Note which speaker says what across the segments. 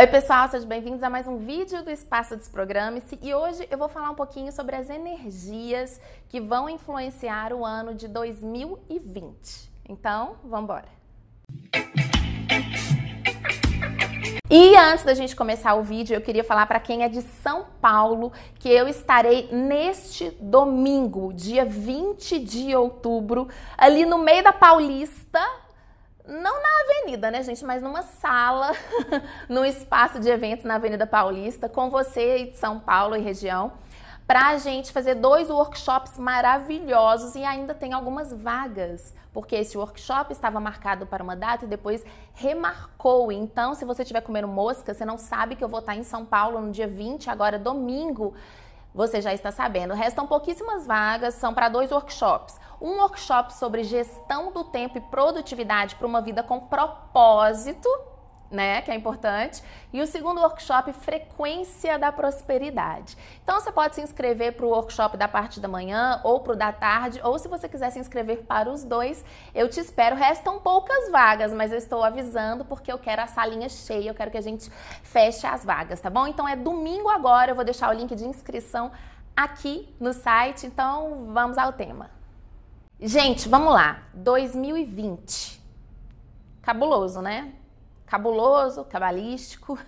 Speaker 1: Oi pessoal, sejam bem-vindos a mais um vídeo do Espaço Desprograme-se e hoje eu vou falar um pouquinho sobre as energias que vão influenciar o ano de 2020. Então, vamos embora! E antes da gente começar o vídeo, eu queria falar para quem é de São Paulo que eu estarei neste domingo, dia 20 de outubro, ali no meio da Paulista, não na avenida, né, gente, mas numa sala, num espaço de eventos na Avenida Paulista, com você de São Paulo e região, para a gente fazer dois workshops maravilhosos e ainda tem algumas vagas, porque esse workshop estava marcado para uma data e depois remarcou. Então, se você estiver comendo mosca, você não sabe que eu vou estar em São Paulo no dia 20, agora domingo, você já está sabendo. Restam pouquíssimas vagas, são para dois workshops um workshop sobre gestão do tempo e produtividade para uma vida com propósito, né, que é importante, e o segundo workshop Frequência da Prosperidade. Então você pode se inscrever para o workshop da parte da manhã ou para o da tarde, ou se você quiser se inscrever para os dois, eu te espero. Restam poucas vagas, mas eu estou avisando porque eu quero a salinha cheia, eu quero que a gente feche as vagas, tá bom? Então é domingo agora, eu vou deixar o link de inscrição aqui no site. Então vamos ao tema. Gente, vamos lá. 2020. Cabuloso, né? Cabuloso, cabalístico.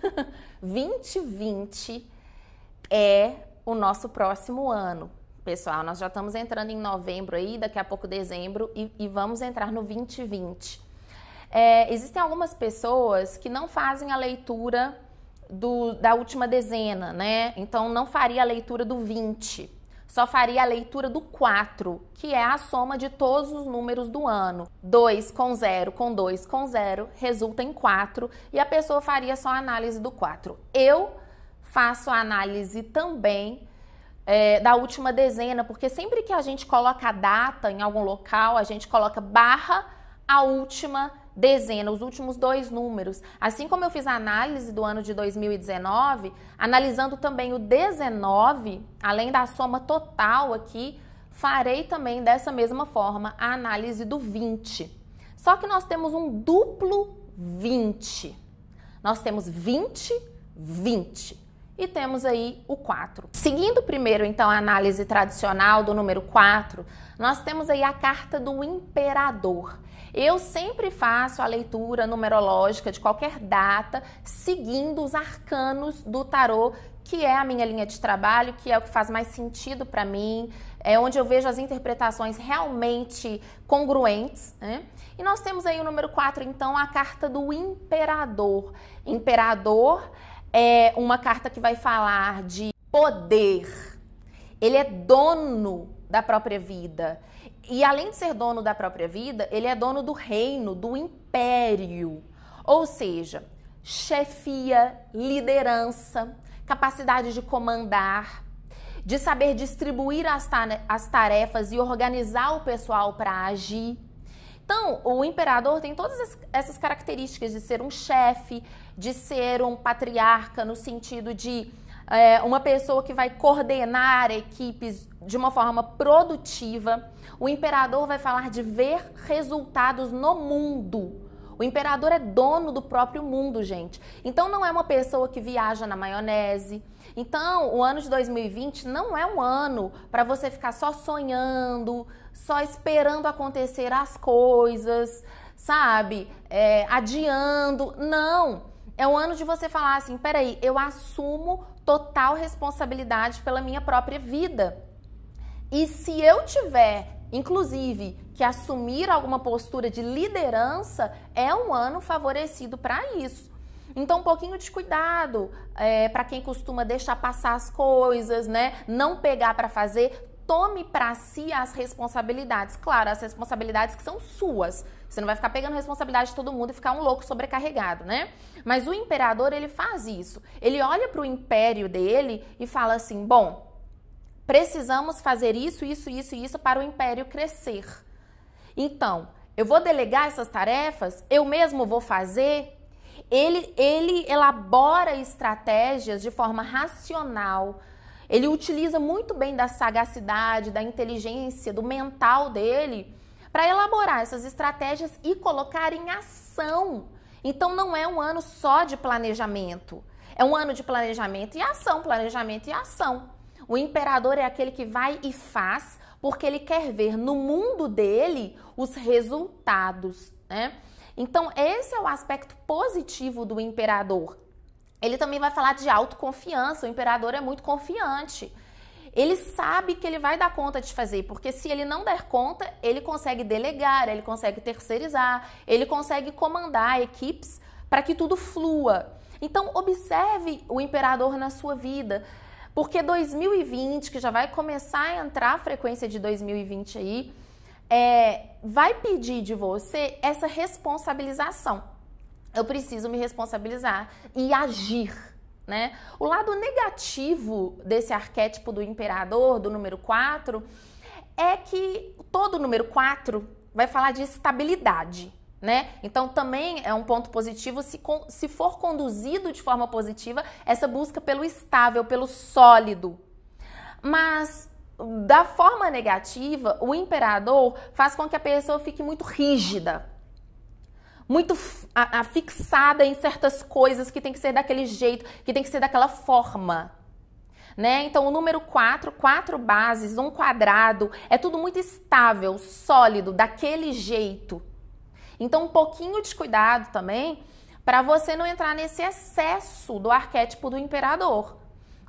Speaker 1: 2020 é o nosso próximo ano. Pessoal, nós já estamos entrando em novembro aí, daqui a pouco dezembro, e, e vamos entrar no 2020. É, existem algumas pessoas que não fazem a leitura do, da última dezena, né? Então não faria a leitura do 20 só faria a leitura do 4, que é a soma de todos os números do ano. 2 com 0 com 2 com 0 resulta em 4 e a pessoa faria só a análise do 4. Eu faço a análise também é, da última dezena, porque sempre que a gente coloca a data em algum local, a gente coloca barra a última dezena dezena, os últimos dois números. Assim como eu fiz a análise do ano de 2019, analisando também o 19, além da soma total aqui, farei também dessa mesma forma a análise do 20. Só que nós temos um duplo 20. Nós temos 20, 20 e temos aí o 4. Seguindo primeiro, então, a análise tradicional do número 4, nós temos aí a carta do imperador. Eu sempre faço a leitura numerológica de qualquer data, seguindo os arcanos do tarô, que é a minha linha de trabalho, que é o que faz mais sentido para mim, é onde eu vejo as interpretações realmente congruentes. Né? E nós temos aí o número 4, então, a carta do imperador. Imperador é uma carta que vai falar de poder. Ele é dono da própria vida. E além de ser dono da própria vida, ele é dono do reino, do império. Ou seja, chefia, liderança, capacidade de comandar, de saber distribuir as tarefas e organizar o pessoal para agir. Então, o imperador tem todas essas características de ser um chefe, de ser um patriarca, no sentido de é, uma pessoa que vai coordenar equipes de uma forma produtiva. O imperador vai falar de ver resultados no mundo. O imperador é dono do próprio mundo, gente. Então não é uma pessoa que viaja na maionese. Então, o ano de 2020 não é um ano para você ficar só sonhando, só esperando acontecer as coisas, sabe? É, adiando. Não! É um ano de você falar assim: peraí, eu assumo total responsabilidade pela minha própria vida. E se eu tiver, inclusive, que assumir alguma postura de liderança, é um ano favorecido para isso. Então, um pouquinho de cuidado é, para quem costuma deixar passar as coisas, né? Não pegar para fazer tome para si as responsabilidades. Claro, as responsabilidades que são suas. Você não vai ficar pegando responsabilidade de todo mundo e ficar um louco sobrecarregado, né? Mas o imperador, ele faz isso. Ele olha para o império dele e fala assim: bom, precisamos fazer isso, isso, isso e isso para o império crescer. Então, eu vou delegar essas tarefas, eu mesmo vou fazer. Ele, ele elabora estratégias de forma racional, ele utiliza muito bem da sagacidade, da inteligência, do mental dele para elaborar essas estratégias e colocar em ação. Então não é um ano só de planejamento. É um ano de planejamento e ação, planejamento e ação. O imperador é aquele que vai e faz, porque ele quer ver no mundo dele os resultados, né? Então, esse é o aspecto positivo do imperador. Ele também vai falar de autoconfiança. O imperador é muito confiante. Ele sabe que ele vai dar conta de fazer, porque se ele não der conta, ele consegue delegar, ele consegue terceirizar, ele consegue comandar equipes para que tudo flua. Então, observe o imperador na sua vida, porque 2020, que já vai começar a entrar a frequência de 2020 aí, é, vai pedir de você essa responsabilização eu preciso me responsabilizar e agir. Né? O lado negativo desse arquétipo do imperador, do número 4, é que todo número 4 vai falar de estabilidade. Né? Então, também é um ponto positivo se, se for conduzido de forma positiva essa busca pelo estável, pelo sólido. Mas, da forma negativa, o imperador faz com que a pessoa fique muito rígida, muito a, fixada em certas coisas que tem que ser daquele jeito, que tem que ser daquela forma. Né? Então, o número 4, quatro bases, um quadrado, é tudo muito estável, sólido, daquele jeito. Então, um pouquinho de cuidado também para você não entrar nesse excesso do arquétipo do imperador.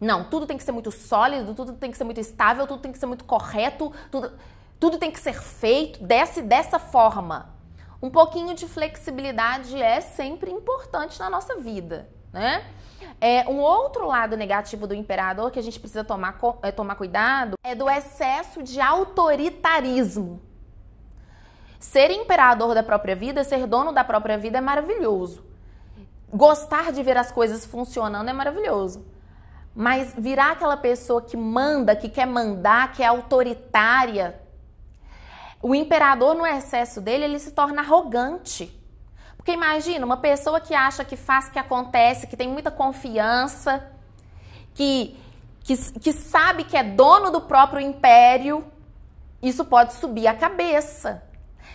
Speaker 1: Não, tudo tem que ser muito sólido, tudo tem que ser muito estável, tudo tem que ser muito correto, tudo, tudo tem que ser feito desse, dessa forma um pouquinho de flexibilidade é sempre importante na nossa vida, né? É, um outro lado negativo do imperador que a gente precisa tomar, é, tomar cuidado é do excesso de autoritarismo. Ser imperador da própria vida, ser dono da própria vida é maravilhoso. Gostar de ver as coisas funcionando é maravilhoso. Mas virar aquela pessoa que manda, que quer mandar, que é autoritária, o imperador, no excesso dele, ele se torna arrogante. Porque imagina, uma pessoa que acha que faz, que acontece, que tem muita confiança, que, que, que sabe que é dono do próprio império, isso pode subir a cabeça.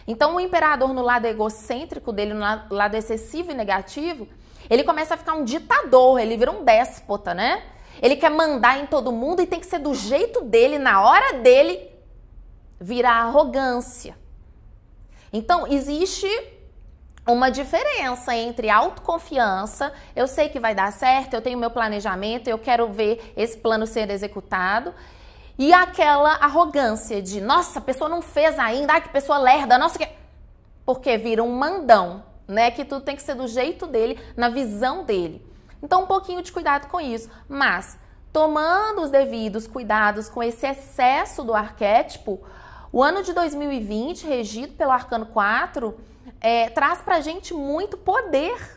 Speaker 1: Então, o imperador, no lado egocêntrico dele, no lado excessivo e negativo, ele começa a ficar um ditador, ele vira um déspota, né? Ele quer mandar em todo mundo e tem que ser do jeito dele, na hora dele, vira arrogância. Então, existe uma diferença entre autoconfiança, eu sei que vai dar certo, eu tenho meu planejamento, eu quero ver esse plano ser executado, e aquela arrogância de, nossa, a pessoa não fez ainda, ai, que pessoa lerda, nossa, que... Porque vira um mandão, né? Que tudo tem que ser do jeito dele, na visão dele. Então, um pouquinho de cuidado com isso. Mas, tomando os devidos cuidados com esse excesso do arquétipo, o ano de 2020, regido pelo Arcano 4, é, traz para a gente muito poder.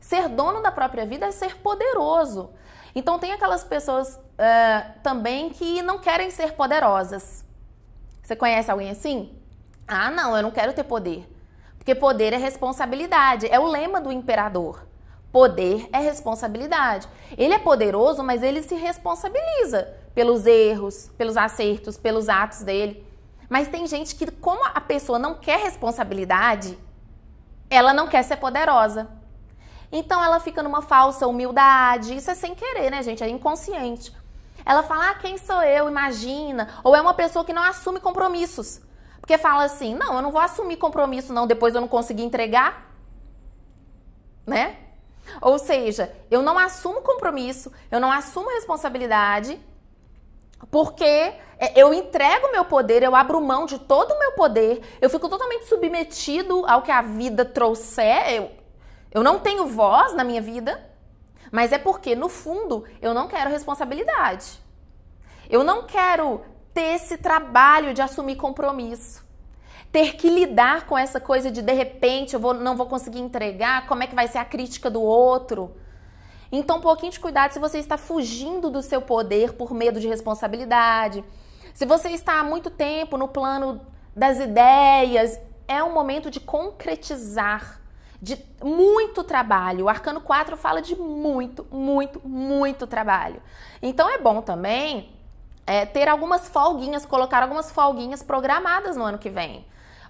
Speaker 1: Ser dono da própria vida é ser poderoso. Então, tem aquelas pessoas uh, também que não querem ser poderosas. Você conhece alguém assim? Ah, não, eu não quero ter poder. Porque poder é responsabilidade. É o lema do imperador. Poder é responsabilidade. Ele é poderoso, mas ele se responsabiliza pelos erros, pelos acertos, pelos atos dele. Mas tem gente que, como a pessoa não quer responsabilidade, ela não quer ser poderosa. Então ela fica numa falsa humildade. Isso é sem querer, né, gente? É inconsciente. Ela fala, ah, quem sou eu? Imagina. Ou é uma pessoa que não assume compromissos. Porque fala assim, não, eu não vou assumir compromisso, não, depois eu não consegui entregar. Né? Ou seja, eu não assumo compromisso, eu não assumo responsabilidade porque é, eu entrego meu poder, eu abro mão de todo o meu poder, eu fico totalmente submetido ao que a vida trouxer. Eu, eu não tenho voz na minha vida, mas é porque, no fundo, eu não quero responsabilidade. Eu não quero ter esse trabalho de assumir compromisso. Ter que lidar com essa coisa de de repente eu vou, não vou conseguir entregar, como é que vai ser a crítica do outro. Então, um pouquinho de cuidado se você está fugindo do seu poder por medo de responsabilidade. Se você está há muito tempo no plano das ideias, é um momento de concretizar, de muito trabalho. O Arcano 4 fala de muito, muito, muito trabalho. Então é bom também é, ter algumas folguinhas, colocar algumas folguinhas programadas no ano que vem.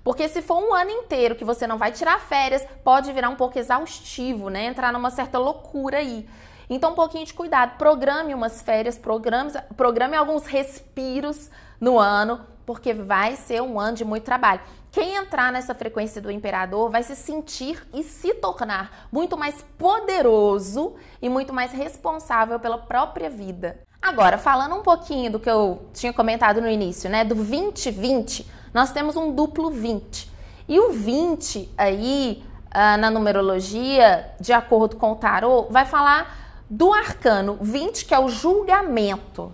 Speaker 1: Porque se for um ano inteiro que você não vai tirar férias, pode virar um pouco exaustivo, né? Entrar numa certa loucura aí. Então, um pouquinho de cuidado. Programe umas férias, programe, programe alguns respiros no ano, porque vai ser um ano de muito trabalho. Quem entrar nessa frequência do imperador vai se sentir e se tornar muito mais poderoso e muito mais responsável pela própria vida. Agora, falando um pouquinho do que eu tinha comentado no início, né, do 2020, nós temos um duplo 20. E o 20 aí, ah, na numerologia, de acordo com o tarô, vai falar do arcano 20, que é o julgamento.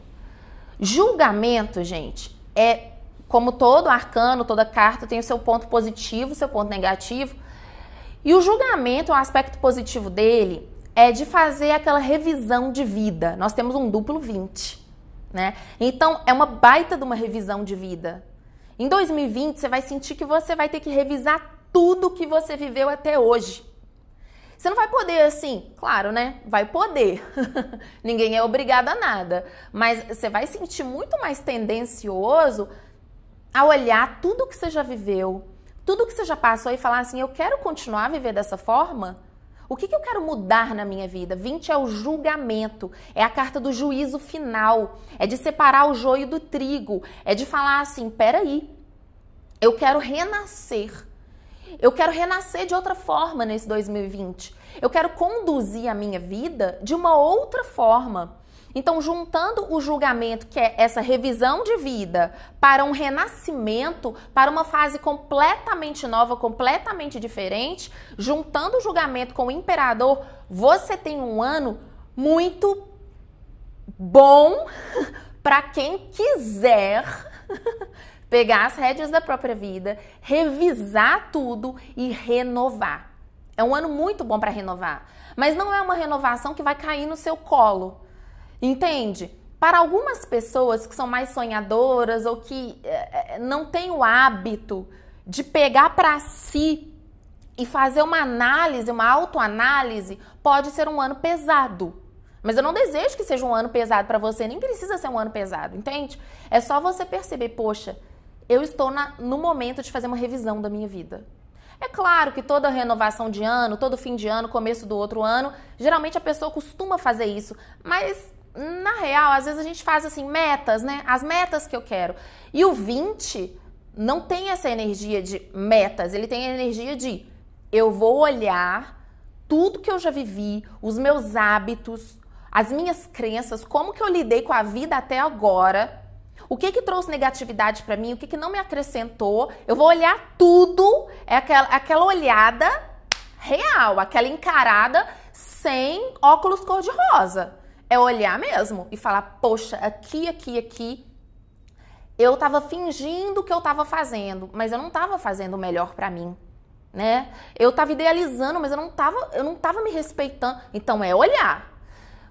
Speaker 1: Julgamento, gente, é como todo arcano, toda carta tem o seu ponto positivo, seu ponto negativo. E o julgamento, o aspecto positivo dele, é de fazer aquela revisão de vida. Nós temos um duplo 20, né? Então, é uma baita de uma revisão de vida em 2020, você vai sentir que você vai ter que revisar tudo que você viveu até hoje. Você não vai poder assim, claro, né? Vai poder. Ninguém é obrigado a nada. Mas você vai sentir muito mais tendencioso a olhar tudo que você já viveu, tudo que você já passou e falar assim: eu quero continuar a viver dessa forma? O que, que, eu quero mudar na minha vida? 20 é o julgamento, é a carta do juízo final, é de separar o joio do trigo, é de falar assim: peraí, eu quero renascer. Eu quero renascer de outra forma nesse 2020. Eu quero conduzir a minha vida de uma outra forma. Então, juntando o julgamento, que é essa revisão de vida, para um renascimento, para uma fase completamente nova, completamente diferente, juntando o julgamento com o imperador, você tem um ano muito bom para quem quiser pegar as rédeas da própria vida, revisar tudo e renovar. É um ano muito bom para renovar, mas não é uma renovação que vai cair no seu colo. Entende? Para algumas pessoas que são mais sonhadoras ou que é, não têm o hábito de pegar para si e fazer uma análise, uma autoanálise, pode ser um ano pesado. Mas eu não desejo que seja um ano pesado para você, nem precisa ser um ano pesado, entende? É só você perceber, poxa, eu estou na, no momento de fazer uma revisão da minha vida. É claro que toda renovação de ano, todo fim de ano, começo do outro ano, geralmente a pessoa costuma fazer isso, mas na real, às vezes a gente faz assim, metas, né? As metas que eu quero. E o 20 não tem essa energia de metas, ele tem a energia de eu vou olhar tudo que eu já vivi, os meus hábitos, as minhas crenças, como que eu lidei com a vida até agora, o que que trouxe negatividade para mim, o que que não me acrescentou. Eu vou olhar tudo, é aquela, aquela olhada real, aquela encarada sem óculos cor-de-rosa. É olhar mesmo e falar, poxa, aqui, aqui, aqui, eu tava fingindo que eu tava fazendo, mas eu não tava fazendo o melhor para mim, né? Eu tava idealizando, mas eu não tava, eu não tava me respeitando. Então é olhar.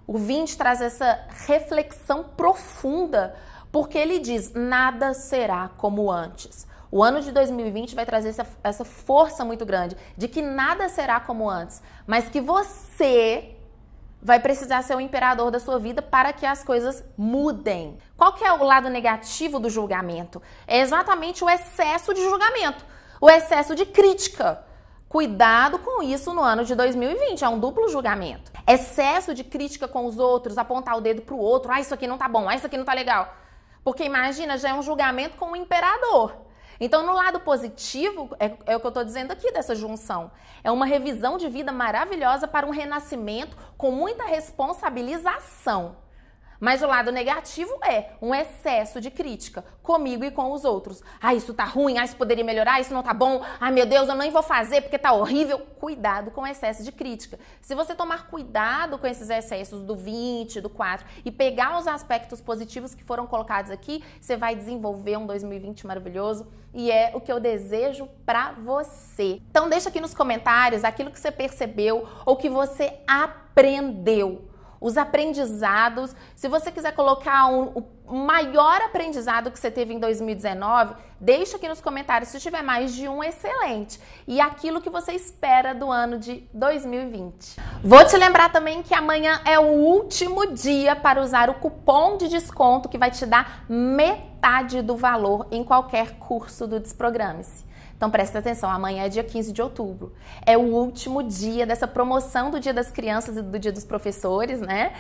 Speaker 1: O 20 traz essa reflexão profunda, porque ele diz: nada será como antes. O ano de 2020 vai trazer essa, essa força muito grande de que nada será como antes, mas que você vai precisar ser o imperador da sua vida para que as coisas mudem. Qual que é o lado negativo do julgamento? É exatamente o excesso de julgamento, o excesso de crítica. Cuidado com isso no ano de 2020, é um duplo julgamento. Excesso de crítica com os outros, apontar o dedo para o outro, ah, isso aqui não tá bom, ah, isso aqui não tá legal. Porque imagina, já é um julgamento com o imperador. Então, no lado positivo, é, é o que eu estou dizendo aqui dessa junção. É uma revisão de vida maravilhosa para um renascimento com muita responsabilização. Mas o lado negativo é um excesso de crítica comigo e com os outros. Ah, isso tá ruim, ah, isso poderia melhorar, isso não tá bom, ah, meu Deus, eu nem vou fazer porque tá horrível. Cuidado com o excesso de crítica. Se você tomar cuidado com esses excessos do 20, do 4 e pegar os aspectos positivos que foram colocados aqui, você vai desenvolver um 2020 maravilhoso e é o que eu desejo para você. Então deixa aqui nos comentários aquilo que você percebeu ou que você aprendeu os aprendizados. Se você quiser colocar um, o maior aprendizado que você teve em 2019, deixa aqui nos comentários. Se tiver mais de um, excelente. E aquilo que você espera do ano de 2020. Vou te lembrar também que amanhã é o último dia para usar o cupom de desconto que vai te dar metade do valor em qualquer curso do Desprograme-se. Então presta atenção, amanhã é dia 15 de outubro. É o último dia dessa promoção do Dia das Crianças e do Dia dos Professores, né?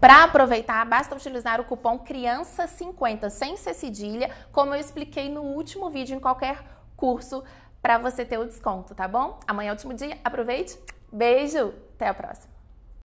Speaker 1: Para aproveitar, basta utilizar o cupom CRIANÇA50 sem ser cedilha, como eu expliquei no último vídeo em qualquer curso para você ter o desconto, tá bom? Amanhã é o último dia, aproveite. Beijo, até a próxima.